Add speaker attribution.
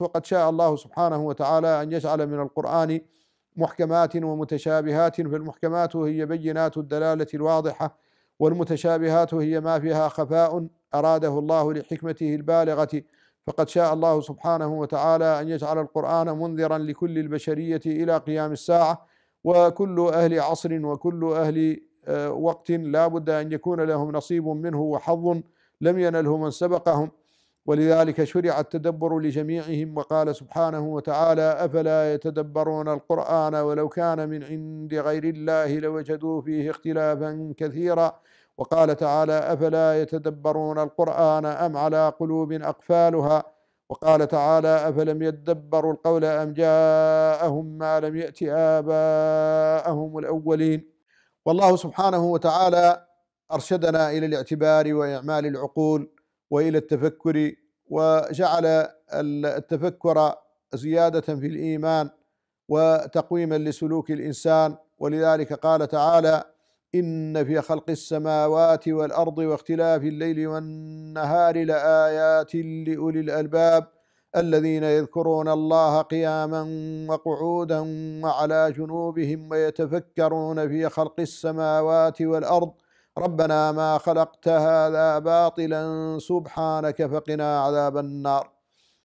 Speaker 1: وقد شاء الله سبحانه وتعالى أن يجعل من القرآن محكمات ومتشابهات فالمحكمات هي بينات الدلالة الواضحة والمتشابهات هي ما فيها خفاء أراده الله لحكمته البالغة فقد شاء الله سبحانه وتعالى أن يجعل القرآن منذرا لكل البشرية إلى قيام الساعة وكل أهل عصر وكل أهل آه، وقت لا بد أن يكون لهم نصيب منه وحظ لم ينله من سبقهم ولذلك شرع التدبر لجميعهم وقال سبحانه وتعالى افلا يتدبرون القران ولو كان من عند غير الله لوجدوا فيه اختلافا كثيرا وقال تعالى افلا يتدبرون القران ام على قلوب اقفالها وقال تعالى افلم يدبروا القول ام جاءهم ما لم يات اباءهم الاولين والله سبحانه وتعالى ارشدنا الى الاعتبار واعمال العقول والى التفكر وجعل التفكر زياده في الايمان وتقويما لسلوك الانسان ولذلك قال تعالى ان في خلق السماوات والارض واختلاف الليل والنهار لايات لاولي الالباب الذين يذكرون الله قياما وقعودا وعلى جنوبهم ويتفكرون في خلق السماوات والارض ربنا ما خلقت هذا باطلا سبحانك فقنا عذاب النار